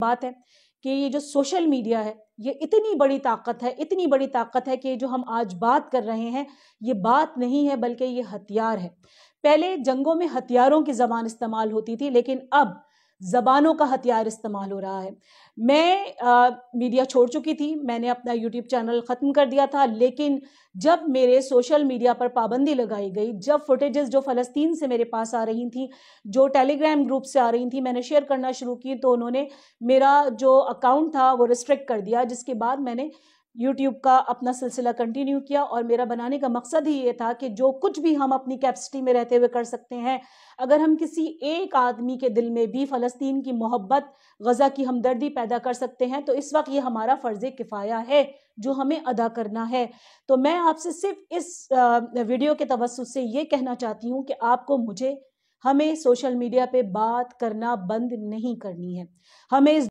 बात है कि ये जो सोशल मीडिया है ये इतनी बड़ी ताकत है इतनी बड़ी ताकत है कि जो हम आज बात कर रहे हैं ये बात नहीं है बल्कि ये हथियार है पहले जंगों में हथियारों की जबान इस्तेमाल होती थी लेकिन अब ज़बानों का हथियार इस्तेमाल हो रहा है मैं आ, मीडिया छोड़ चुकी थी मैंने अपना यूट्यूब चैनल ख़त्म कर दिया था लेकिन जब मेरे सोशल मीडिया पर पाबंदी लगाई गई जब फुटेजेस जो फ़लस्तीन से मेरे पास आ रही थी जो टेलीग्राम ग्रुप से आ रही थी मैंने शेयर करना शुरू की तो उन्होंने मेरा जो अकाउंट था वो रिस्ट्रिक्ट कर दिया जिसके बाद मैंने यूट्यूब का अपना सिलसिला कंटिन्यू किया और मेरा बनाने का मकसद ही ये था कि जो कुछ भी हम अपनी कैपेसिटी में रहते हुए कर सकते हैं अगर हम किसी एक आदमी के दिल में भी फ़लस्तीन की मोहब्बत गज़ा की हमदर्दी पैदा कर सकते हैं तो इस वक्त ये हमारा फ़र्ज़ किफ़ाया है जो हमें अदा करना है तो मैं आपसे सिर्फ इस वीडियो के तवसत से ये कहना चाहती हूँ कि आपको मुझे हमें सोशल मीडिया पे बात करना बंद नहीं करनी है हमें इस